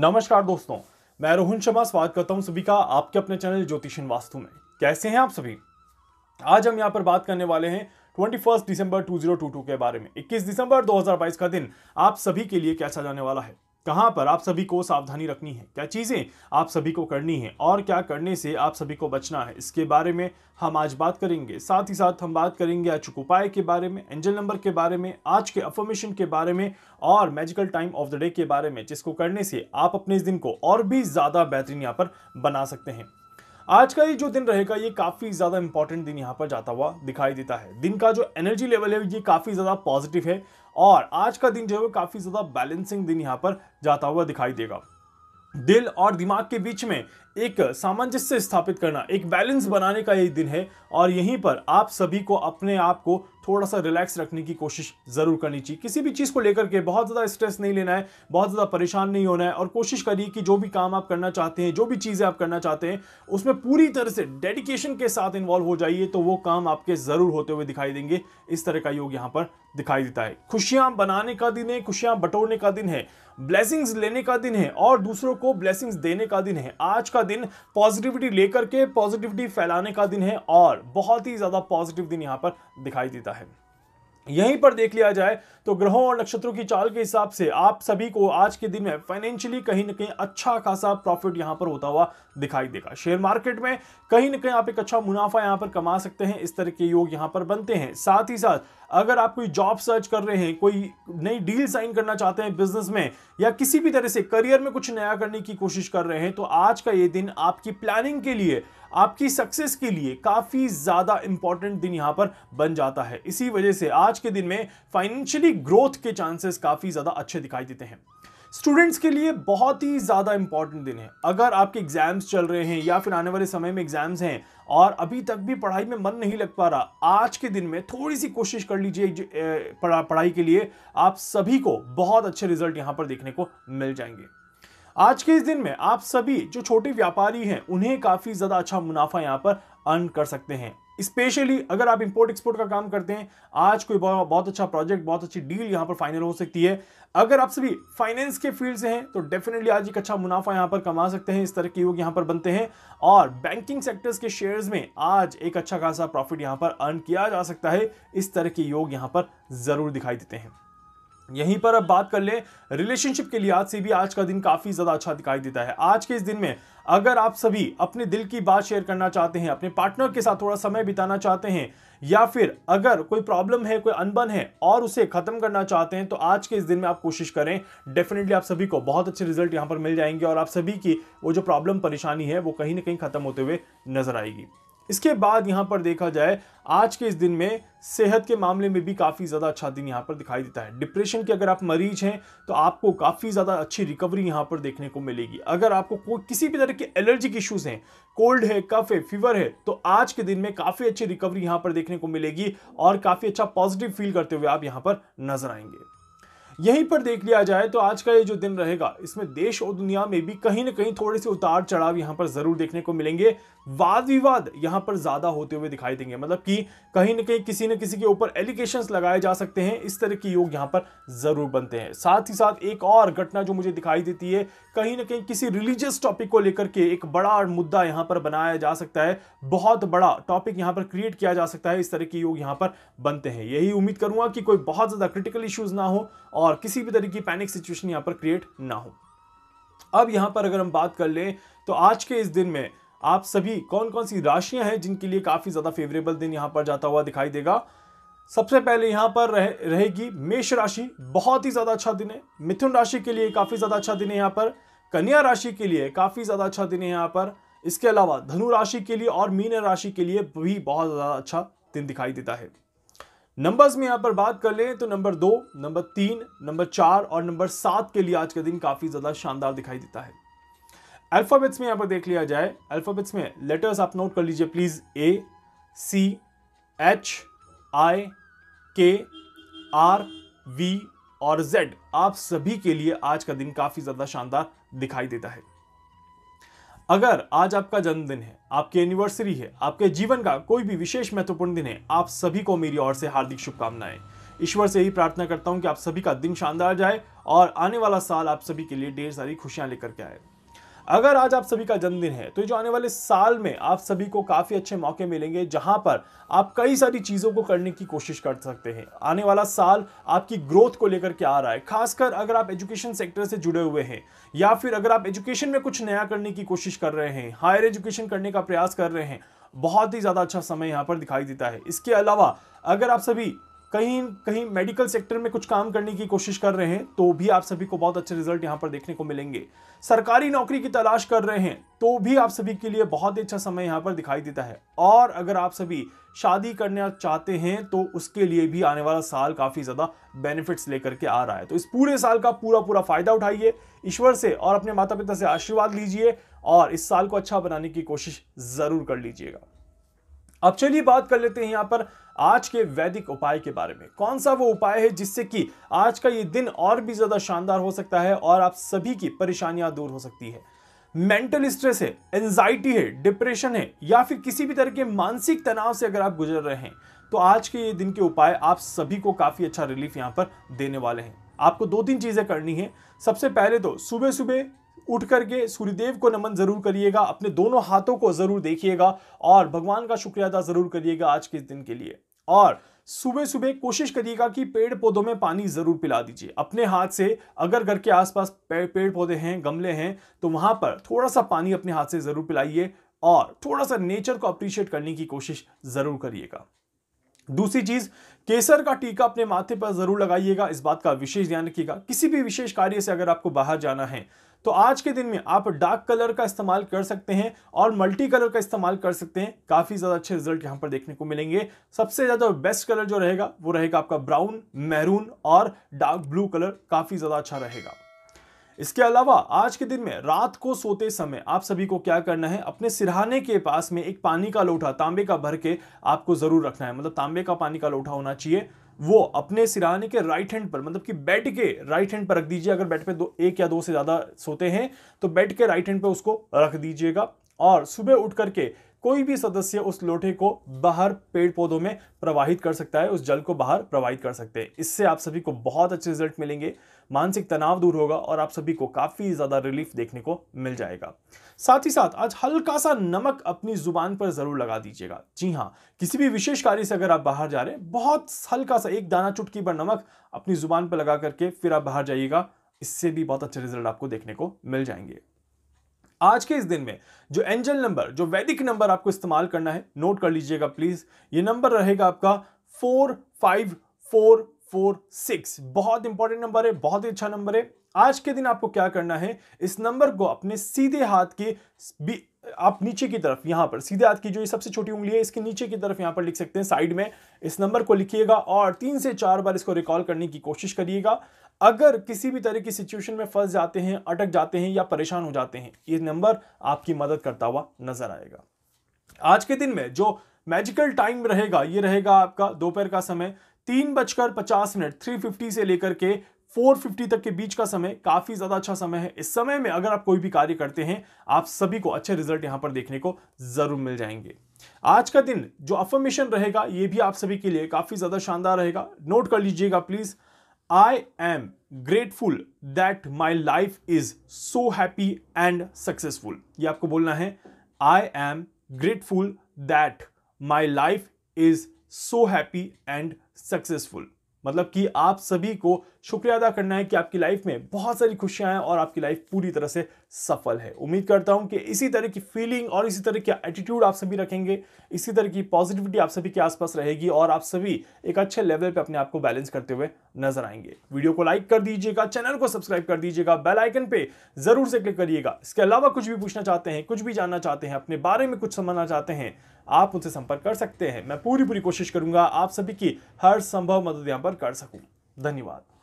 नमस्कार दोस्तों मैं रोहन शर्मा स्वागत करता हूं सभी का आपके अपने चैनल ज्योतिषन वास्तु में कैसे हैं आप सभी आज हम यहां पर बात करने वाले हैं 21 दिसंबर 2022 के बारे में 21 दिसंबर 2022 का दिन आप सभी के लिए कैसा जाने वाला है कहां पर आप सभी को सावधानी रखनी है क्या चीज़ें आप सभी को करनी है और क्या करने से आप सभी को बचना है इसके बारे में हम आज बात करेंगे साथ ही साथ हम बात करेंगे अचूक उपाय के बारे में एंजल नंबर के बारे में आज के अफॉर्मेशन के बारे में और magical time of the day के बारे में जिसको करने से आप अपने इस दिन को और भी ज़्यादा बेहतरीन यहाँ पर बना सकते हैं आज का ये जो दिन रहेगा ये काफ़ी ज़्यादा इंपॉर्टेंट दिन यहाँ पर जाता हुआ दिखाई देता है दिन का जो एनर्जी लेवल है ये काफ़ी ज़्यादा पॉजिटिव है और आज का दिन जो है काफ़ी ज़्यादा बैलेंसिंग दिन यहाँ पर जाता हुआ दिखाई देगा दिल और दिमाग के बीच में एक सामंजस्य स्थापित करना एक बैलेंस बनाने का यही दिन है और यहीं पर आप सभी को अपने आप को थोड़ा सा रिलैक्स रखने की कोशिश ज़रूर करनी चाहिए किसी भी चीज़ को लेकर के बहुत ज़्यादा स्ट्रेस नहीं लेना है बहुत ज़्यादा परेशान नहीं होना है और कोशिश करिए कि जो भी काम आप करना चाहते हैं जो भी चीज़ें आप करना चाहते हैं उसमें पूरी तरह से डेडिकेशन के साथ इन्वॉल्व हो जाइए तो वो काम आपके ज़रूर होते हुए दिखाई देंगे इस तरह का योग यहाँ पर दिखाई देता है खुशियाँ बनाने का दिन है खुशियाँ बटोरने का दिन है ब्लेसिंग्स लेने का दिन है और दूसरों को ब्लेसिंग्स देने का दिन है आज का दिन पॉजिटिविटी लेकर के पॉजिटिविटी फैलाने का दिन है और बहुत ही ज़्यादा पॉजिटिव दिन यहाँ पर दिखाई देता है यहीं पर देख लिया जाए तो ग्रहों और नक्षत्रों की चाल के हिसाब से आप सभी को आज के दिन में फाइनेंशियली कहीं ना कहीं अच्छा खासा प्रॉफिट यहां पर होता हुआ दिखाई देगा शेयर मार्केट में कहीं ना कहीं आप एक अच्छा मुनाफा यहां पर कमा सकते हैं इस तरह के योग यहां पर बनते हैं साथ ही साथ अगर आप कोई जॉब सर्च कर रहे हैं कोई नई डील साइन करना चाहते हैं बिजनेस में या किसी भी तरह से करियर में कुछ नया करने की कोशिश कर रहे हैं तो आज का ये दिन आपकी प्लानिंग के लिए आपकी सक्सेस के लिए काफ़ी ज़्यादा इंपॉर्टेंट दिन यहाँ पर बन जाता है इसी वजह से आज के दिन में फाइनेंशियली ग्रोथ के चांसेस काफ़ी ज़्यादा अच्छे दिखाई देते हैं स्टूडेंट्स के लिए बहुत ही ज़्यादा इंपॉर्टेंट दिन है अगर आपके एग्जाम्स चल रहे हैं या फिर आने वाले समय में एग्जाम्स हैं और अभी तक भी पढ़ाई में मन नहीं लग पा रहा आज के दिन में थोड़ी सी कोशिश कर लीजिए पढ़ाई के लिए आप सभी को बहुत अच्छे रिजल्ट यहाँ पर देखने को मिल जाएंगे आज के इस दिन में आप सभी जो छोटे व्यापारी हैं उन्हें काफ़ी ज़्यादा अच्छा मुनाफा यहाँ पर अर्न कर सकते हैं स्पेशली अगर आप इंपोर्ट एक्सपोर्ट का काम करते हैं आज कोई बहुत, बहुत अच्छा प्रोजेक्ट बहुत अच्छी डील यहाँ पर फाइनल हो सकती है अगर आप सभी फाइनेंस के फील्ड से हैं तो डेफिनेटली आज एक अच्छा मुनाफा यहाँ पर कमा सकते हैं इस तरह के योग यहाँ पर बनते हैं और बैंकिंग सेक्टर्स के शेयर्स में आज एक अच्छा खासा प्रॉफिट यहाँ पर अर्न किया जा सकता है इस तरह के योग यहाँ पर ज़रूर दिखाई देते हैं यहीं पर अब बात कर लें रिलेशनशिप के लिहाज से भी आज का दिन काफ़ी ज़्यादा अच्छा दिखाई देता है आज के इस दिन में अगर आप सभी अपने दिल की बात शेयर करना चाहते हैं अपने पार्टनर के साथ थोड़ा समय बिताना चाहते हैं या फिर अगर कोई प्रॉब्लम है कोई अनबन है और उसे ख़त्म करना चाहते हैं तो आज के इस दिन में आप कोशिश करें डेफिनेटली आप सभी को बहुत अच्छे रिजल्ट यहाँ पर मिल जाएंगे और आप सभी की वो जो प्रॉब्लम परेशानी है वो कहीं ना कहीं ख़त्म होते हुए नजर आएगी इसके बाद यहाँ पर देखा जाए आज के इस दिन में सेहत के मामले में भी काफ़ी ज़्यादा अच्छा दिन यहाँ पर दिखाई देता है डिप्रेशन के अगर आप मरीज हैं तो आपको काफ़ी ज़्यादा अच्छी रिकवरी यहाँ पर देखने को मिलेगी अगर आपको कोई किसी भी तरह के एलर्जिक इश्यूज़ हैं कोल्ड है कफ है फीवर है तो आज के दिन में काफ़ी अच्छी रिकवरी यहाँ पर देखने को मिलेगी और काफ़ी अच्छा पॉजिटिव फील करते हुए आप यहाँ पर नजर आएंगे यहीं पर देख लिया जाए तो आज का ये जो दिन रहेगा इसमें देश और दुनिया में भी कहीं ना कहीं थोड़े से उतार चढ़ाव यहाँ पर जरूर देखने को मिलेंगे वाद विवाद यहां पर ज़्यादा होते हुए दिखाई देंगे मतलब कि कहीं ना कहीं किसी न किसी के ऊपर एलिगेशन लगाए जा सकते हैं इस तरह के योग यहाँ पर ज़रूर बनते हैं साथ ही साथ एक और घटना जो मुझे दिखाई देती है कहीं ना कहीं किसी रिलीजियस टॉपिक को लेकर के एक बड़ा मुद्दा यहाँ पर बनाया जा सकता है बहुत बड़ा टॉपिक यहाँ पर क्रिएट किया जा सकता है इस तरह के योग यहां पर बनते हैं यही उम्मीद करूंगा कि कोई बहुत ज़्यादा क्रिटिकल इश्यूज़ ना हो और किसी भी तरह की पैनिक सिचुएशन यहाँ पर क्रिएट ना हो अब यहाँ पर अगर हम बात कर लें तो आज के इस दिन में आप सभी कौन कौन सी राशियां हैं जिनके लिए काफ़ी ज़्यादा फेवरेबल दिन यहाँ पर जाता हुआ दिखाई देगा सबसे पहले यहाँ पर रह, रहेगी मेष राशि बहुत ही ज़्यादा अच्छा दिन है मिथुन राशि के लिए काफ़ी ज़्यादा अच्छा दिन है यहाँ पर कन्या राशि के लिए काफ़ी ज़्यादा अच्छा दिन है यहाँ पर इसके अलावा धनु राशि के लिए और मीन राशि के लिए भी बहुत ज़्यादा अच्छा दिन दिखाई देता है नंबर्स में यहाँ पर बात कर लें तो नंबर दो नंबर तीन नंबर चार और नंबर सात के लिए आज का दिन काफ़ी ज़्यादा शानदार दिखाई देता है अल्फ़ाबेट्स में यहाँ पर देख लिया जाए अल्फ़ाबेट्स में लेटर्स आप नोट कर लीजिए please A C H I के आर वी और जेड आप सभी के लिए आज का दिन काफ़ी ज़्यादा शानदार दिखाई देता है अगर आज आपका जन्मदिन है आपकी एनिवर्सरी है आपके जीवन का कोई भी विशेष महत्वपूर्ण दिन है आप सभी को मेरी ओर से हार्दिक शुभकामनाएं ईश्वर से ही प्रार्थना करता हूं कि आप सभी का दिन शानदार जाए और आने वाला साल आप सभी के लिए ढेर सारी खुशियां लेकर के आए अगर आज आप सभी का जन्मदिन है तो जो आने वाले साल में आप सभी को काफ़ी अच्छे मौके मिलेंगे जहां पर आप कई सारी चीज़ों को करने की कोशिश कर सकते हैं आने वाला साल आपकी ग्रोथ को लेकर के आ रहा है खासकर अगर आप एजुकेशन सेक्टर से जुड़े हुए हैं या फिर अगर आप एजुकेशन में कुछ नया करने की कोशिश कर रहे हैं हायर एजुकेशन करने का प्रयास कर रहे हैं बहुत ही ज़्यादा अच्छा समय यहाँ पर दिखाई देता है इसके अलावा अगर आप सभी कहीं कहीं मेडिकल सेक्टर में कुछ काम करने की कोशिश कर रहे हैं तो भी आप सभी को बहुत अच्छे रिजल्ट यहाँ पर देखने को मिलेंगे सरकारी नौकरी की तलाश कर रहे हैं तो भी आप सभी के लिए बहुत ही अच्छा समय यहाँ पर दिखाई देता है और अगर आप सभी शादी करना चाहते हैं तो उसके लिए भी आने वाला साल काफ़ी ज़्यादा बेनिफिट्स लेकर के आ रहा है तो इस पूरे साल का पूरा पूरा फायदा उठाइए ईश्वर से और अपने माता पिता से आशीर्वाद लीजिए और इस साल को अच्छा बनाने की कोशिश ज़रूर कर लीजिएगा अब चलिए बात कर लेते हैं यहाँ पर आज के वैदिक उपाय के बारे में कौन सा वो उपाय है जिससे कि आज का ये दिन और भी ज़्यादा शानदार हो सकता है और आप सभी की परेशानियां दूर हो सकती है मेंटल स्ट्रेस है एंजाइटी है डिप्रेशन है या फिर किसी भी तरह के मानसिक तनाव से अगर आप गुजर रहे हैं तो आज के ये दिन के उपाय आप सभी को काफ़ी अच्छा रिलीफ यहाँ पर देने वाले हैं आपको दो तीन चीज़ें करनी है सबसे पहले तो सुबह सुबह उठ करके सूर्यदेव को नमन जरूर करिएगा अपने दोनों हाथों को जरूर देखिएगा और भगवान का शुक्रिया अदा जरूर करिएगा आज के इस दिन के लिए और सुबह सुबह कोशिश करिएगा कि पेड़ पौधों में पानी ज़रूर पिला दीजिए अपने हाथ से अगर घर के आसपास पेड़ पौधे हैं गमले हैं तो वहाँ पर थोड़ा सा पानी अपने हाथ से ज़रूर पिलाइए और थोड़ा सा नेचर को अप्रिशिएट करने की कोशिश ज़रूर करिएगा दूसरी चीज केसर का टीका अपने माथे पर जरूर लगाइएगा इस बात का विशेष ध्यान रखिएगा किसी भी विशेष कार्य से अगर आपको बाहर जाना है तो आज के दिन में आप डार्क कलर का इस्तेमाल कर सकते हैं और मल्टी कलर का इस्तेमाल कर सकते हैं काफ़ी ज़्यादा अच्छे रिजल्ट यहाँ पर देखने को मिलेंगे सबसे ज़्यादा बेस्ट कलर जो रहेगा वो रहेगा आपका ब्राउन मैरून और डार्क ब्लू कलर काफ़ी ज़्यादा अच्छा रहेगा इसके अलावा आज के दिन में रात को सोते समय आप सभी को क्या करना है अपने सिरहाने के पास में एक पानी का लोटा तांबे का भर के आपको जरूर रखना है मतलब तांबे का पानी का लोटा होना चाहिए वो अपने सिरहाने के राइट हैंड पर मतलब कि बेड के राइट हैंड पर रख दीजिए अगर बेड पे दो एक या दो से ज़्यादा सोते हैं तो बेड के राइट हैंड पर उसको रख दीजिएगा और सुबह उठ करके कोई भी सदस्य उस लोटे को बाहर पेड़ पौधों में प्रवाहित कर सकता है उस जल को बाहर प्रवाहित कर सकते हैं इससे आप सभी को बहुत अच्छे रिजल्ट मिलेंगे मानसिक तनाव दूर होगा और आप सभी को काफ़ी ज़्यादा रिलीफ देखने को मिल जाएगा साथ ही साथ आज हल्का सा नमक अपनी ज़ुबान पर ज़रूर लगा दीजिएगा जी हाँ किसी भी विशेष कार्य से अगर आप बाहर जा रहे हैं बहुत हल्का सा एक दाना चुटकी पर नमक अपनी ज़ुबान पर लगा करके फिर आप बाहर जाइएगा इससे भी बहुत अच्छे रिजल्ट आपको देखने को मिल जाएंगे आज के इस दिन में जो एंजल नंबर जो वैदिक नंबर आपको इस्तेमाल करना है नोट कर लीजिएगा प्लीज़ ये नंबर रहेगा आपका four five four four six बहुत इंपॉर्टेंट नंबर है बहुत ही अच्छा नंबर है आज के दिन आपको क्या करना है इस नंबर को अपने सीधे हाथ के आप नीचे की तरफ यहां पर सीधे हाथ की जो ये सबसे छोटी उंगली है इसके नीचे की तरफ यहां पर लिख सकते हैं साइड में इस नंबर को लिखिएगा और तीन से चार बार इसको रिकॉल करने की कोशिश करिएगा अगर किसी भी तरह की सिचुएशन में फंस जाते हैं अटक जाते हैं या परेशान हो जाते हैं ये नंबर आपकी मदद करता हुआ नजर आएगा आज के दिन में जो मैजिकल टाइम रहेगा ये रहेगा आपका दोपहर का समय तीन बजकर पचास मिनट थ्री फिफ्टी से लेकर के 450 तक के बीच का समय काफी ज्यादा अच्छा समय है इस समय में अगर आप कोई भी कार्य करते हैं आप सभी को अच्छे रिजल्ट यहां पर देखने को जरूर मिल जाएंगे आज का दिन जो अफर्मेशन रहेगा ये भी आप सभी के लिए काफी ज्यादा शानदार रहेगा नोट कर लीजिएगा please I am grateful that my life is so happy and successful. ये आपको बोलना है I am grateful that my life is so happy and successful. मतलब कि आप सभी को शुक्रिया अदा करना है कि आपकी लाइफ में बहुत सारी खुशियां हैं और आपकी लाइफ पूरी तरह से सफल है उम्मीद करता हूं कि इसी तरह की फीलिंग और इसी तरह का एटीट्यूड आप सभी रखेंगे इसी तरह की पॉजिटिविटी आप सभी के आसपास रहेगी और आप सभी एक अच्छे लेवल पर अपने आप को बैलेंस करते हुए नजर आएंगे वीडियो को लाइक कर दीजिएगा चैनल को सब्सक्राइब कर दीजिएगा बेलाइकन पर पे जरूर से क्लिक करिएगा इसके अलावा कुछ भी पूछना चाहते हैं कुछ भी जानना चाहते हैं अपने बारे में कुछ समझना चाहते हैं आप उनसे संपर्क कर सकते हैं मैं पूरी पूरी कोशिश करूंगा आप सभी की हर संभव मदद यहाँ पर कर सकूँ धन्यवाद